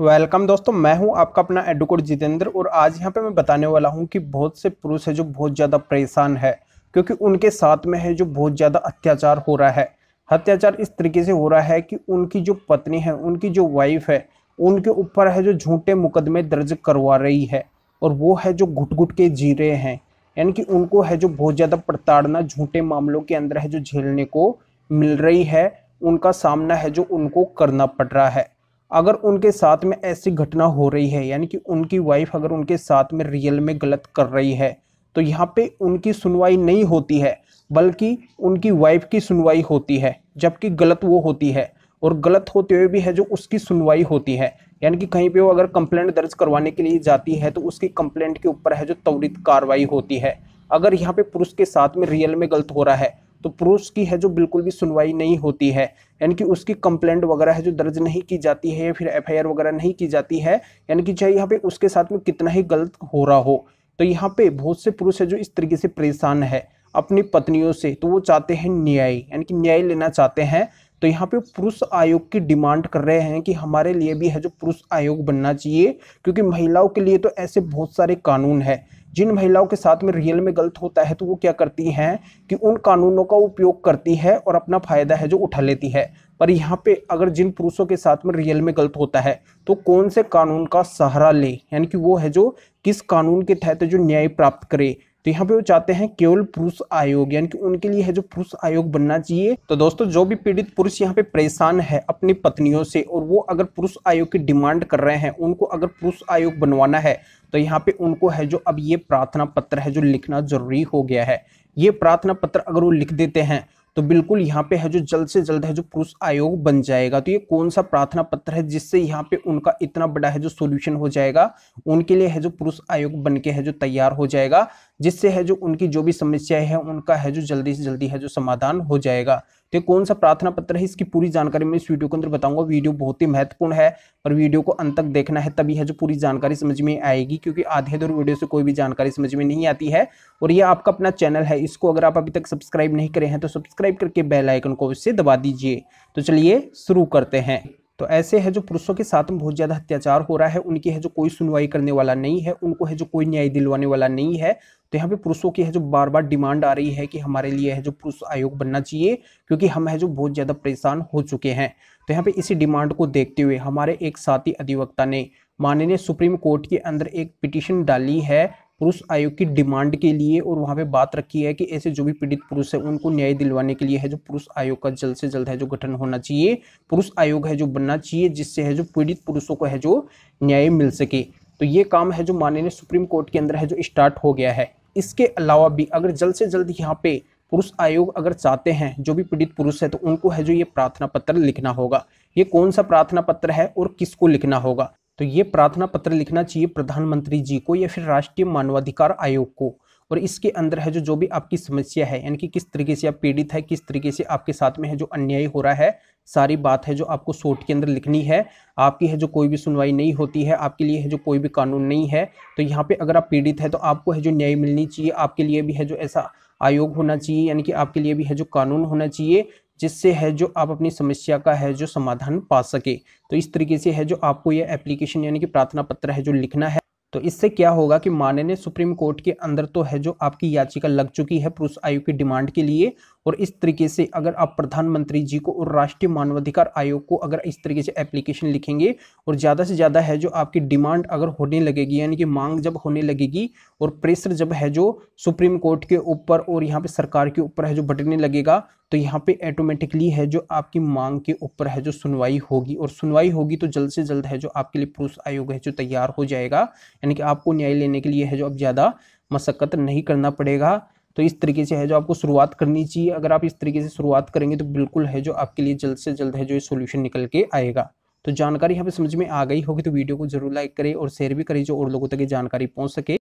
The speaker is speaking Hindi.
वेलकम दोस्तों मैं हूं आपका अपना एडवोकेट जितेंद्र और आज यहां पे मैं बताने वाला हूं कि बहुत से पुरुष है जो बहुत ज़्यादा परेशान है क्योंकि उनके साथ में है जो बहुत ज़्यादा अत्याचार हो रहा है अत्याचार इस तरीके से हो रहा है कि उनकी जो पत्नी है उनकी जो वाइफ है उनके ऊपर है जो झूठे मुकदमे दर्ज करवा रही है और वो है जो घुट घुट के जी रहे हैं यानी कि उनको है जो बहुत ज़्यादा प्रताड़ना झूठे मामलों के अंदर है जो झेलने को मिल रही है उनका सामना है जो उनको करना पड़ रहा है अगर उनके साथ में ऐसी घटना हो रही है यानी कि उनकी वाइफ अगर उनके साथ में रियल में गलत कर रही है तो यहाँ पे उनकी सुनवाई नहीं होती है बल्कि उनकी वाइफ की सुनवाई होती है जबकि गलत वो होती है और गलत होते हुए भी है जो उसकी सुनवाई होती है यानी कि कहीं पे वो अगर कंप्लेंट दर्ज करवाने के लिए जाती है तो उसकी कंप्लेंट के ऊपर है जो त्वरित कार्रवाई होती है अगर यहाँ पे पुरुष के साथ में रियल में गलत हो रहा है तो पुरुष की है जो बिल्कुल भी सुनवाई नहीं होती है यानी कि उसकी कंप्लेंट वगैरह है जो दर्ज नहीं की जाती है या फिर एफ वगैरह नहीं की जाती है यानी कि चाहे यहाँ पे उसके साथ में कितना ही गलत हो रहा हो तो यहाँ पे बहुत से पुरुष है जो इस तरीके से परेशान है अपनी पत्नियों से तो वो चाहते हैं न्याय यानी कि न्याय लेना चाहते हैं तो यहाँ पे पुरुष आयोग की डिमांड कर रहे हैं कि हमारे लिए भी है जो पुरुष आयोग बनना चाहिए क्योंकि महिलाओं के लिए तो ऐसे बहुत सारे कानून है जिन महिलाओं के साथ में रियल में गलत होता है तो वो क्या करती हैं कि उन कानूनों का उपयोग करती है और अपना फ़ायदा है जो उठा लेती है पर यहाँ पे अगर जिन पुरुषों के साथ में रियल में गलत होता है तो कौन से कानून का सहारा ले यानी कि वो है जो किस कानून के तहत जो न्याय प्राप्त करे तो यहाँ पे वो चाहते हैं केवल पुरुष आयोग यानी कि उनके लिए है जो पुरुष आयोग बनना चाहिए तो दोस्तों जो भी पीड़ित पुरुष यहाँ पे परेशान है अपनी पत्नियों से और वो अगर पुरुष आयोग की डिमांड कर रहे हैं उनको अगर पुरुष आयोग बनवाना है तो यहाँ पे उनको है जो अब ये प्रार्थना पत्र है जो लिखना जरूरी हो गया है ये प्रार्थना पत्र अगर वो लिख देते हैं तो बिल्कुल यहाँ पे है जो जल्द से जल्द है जो पुरुष आयोग बन जाएगा तो ये कौन सा प्रार्थना पत्र है जिससे यहाँ पे उनका इतना बड़ा है जो सोल्यूशन हो जाएगा उनके लिए है जो पुरुष आयोग बन के है जो तैयार हो जाएगा जिससे है जो उनकी जो भी समस्याएं हैं उनका है जो जल्दी से जल्दी है जो समाधान हो जाएगा तो कौन सा प्रार्थना पत्र है इसकी पूरी जानकारी मैं इस वीडियो के अंदर बताऊंगा वीडियो बहुत ही महत्वपूर्ण है पर वीडियो को अंत तक देखना है तभी है जो पूरी जानकारी समझ में आएगी क्योंकि आधे दूर वीडियो से कोई भी जानकारी समझ में नहीं आती है और ये आपका अपना चैनल है इसको अगर आप अभी तक सब्सक्राइब नहीं करे हैं तो सब्सक्राइब करके बेलाइकन को इससे दबा दीजिए तो चलिए शुरू करते हैं तो ऐसे है जो पुरुषों के साथ में बहुत ज़्यादा अत्याचार हो रहा है उनकी है जो कोई सुनवाई करने वाला नहीं है उनको है जो कोई न्याय दिलवाने वाला नहीं है तो यहाँ पे पुरुषों की है जो बार बार डिमांड आ रही है कि हमारे लिए है जो पुरुष आयोग बनना चाहिए क्योंकि हम है जो बहुत ज़्यादा परेशान हो चुके हैं तो यहाँ पे इसी डिमांड को देखते हुए हमारे एक साथी अधिवक्ता ने माननीय सुप्रीम कोर्ट के अंदर एक पिटिशन डाली है पुरुष आयोग की डिमांड के लिए और वहाँ पे बात रखी है कि ऐसे जो भी पीड़ित पुरुष है उनको न्याय दिलवाने के लिए है जो पुरुष आयोग का जल्द से जल्द है जो गठन होना चाहिए पुरुष आयोग है जो बनना चाहिए जिससे है जो पीड़ित पुरुषों को है जो न्याय मिल सके तो ये काम है जो माननीय सुप्रीम कोर्ट के अंदर है जो स्टार्ट हो गया है इसके अलावा भी अगर जल्द से जल्द यहाँ पे पुरुष आयोग अगर चाहते हैं जो भी पीड़ित पुरुष है तो उनको है जो ये प्रार्थना पत्र लिखना होगा ये कौन सा प्रार्थना पत्र है और किसको लिखना होगा तो ये प्रार्थना पत्र लिखना चाहिए प्रधानमंत्री जी को या फिर राष्ट्रीय मानवाधिकार आयोग को और इसके अंदर है जो जो भी आपकी समस्या है यानी कि किस तरीके से आप पीड़ित है किस तरीके से आपके साथ में है जो अन्याय हो रहा है सारी बात है जो आपको सोट के अंदर लिखनी है आपकी है जो कोई भी सुनवाई नहीं होती है आपके लिए है जो कोई भी कानून नहीं है तो यहाँ पे अगर आप पीड़ित है तो आपको है जो न्याय मिलनी चाहिए आपके लिए भी है जो ऐसा आयोग होना चाहिए यानी कि आपके लिए भी है जो कानून होना चाहिए जिससे है जो आप अपनी समस्या का है जो समाधान पा सके तो इस तरीके से है जो आपको यह एप्लीकेशन यानी कि प्रार्थना पत्र है जो लिखना है तो इससे क्या होगा कि माननीय सुप्रीम कोर्ट के अंदर तो है जो आपकी याचिका लग चुकी है पुरुष आयोग की डिमांड के लिए और इस तरीके से अगर आप प्रधानमंत्री जी को और राष्ट्रीय मानवाधिकार आयोग को अगर इस तरीके से एप्लीकेशन लिखेंगे और ज़्यादा से ज़्यादा है जो आपकी डिमांड अगर होने लगेगी यानी कि मांग जब होने लगेगी और प्रेशर जब है जो सुप्रीम कोर्ट के ऊपर और यहाँ पे सरकार के ऊपर है जो बटने लगेगा तो यहाँ पे ऑटोमेटिकली है जो आपकी मांग के ऊपर है जो सुनवाई होगी और सुनवाई होगी तो जल्द से जल्द है जो आपके लिए पुरुष आयोग है जो तैयार हो जाएगा यानी कि आपको न्याय लेने के लिए है जो अब ज़्यादा मशक्क़त नहीं करना पड़ेगा तो इस तरीके से है जो आपको शुरुआत करनी चाहिए अगर आप इस तरीके से शुरुआत करेंगे तो बिल्कुल है जो आपके लिए जल्द से जल्द है जो ये सोल्यूशन निकल के आएगा तो जानकारी यहाँ पे समझ में आ गई होगी तो वीडियो को जरूर लाइक करें और शेयर भी करें जो और लोगों तक ये जानकारी पहुँच सके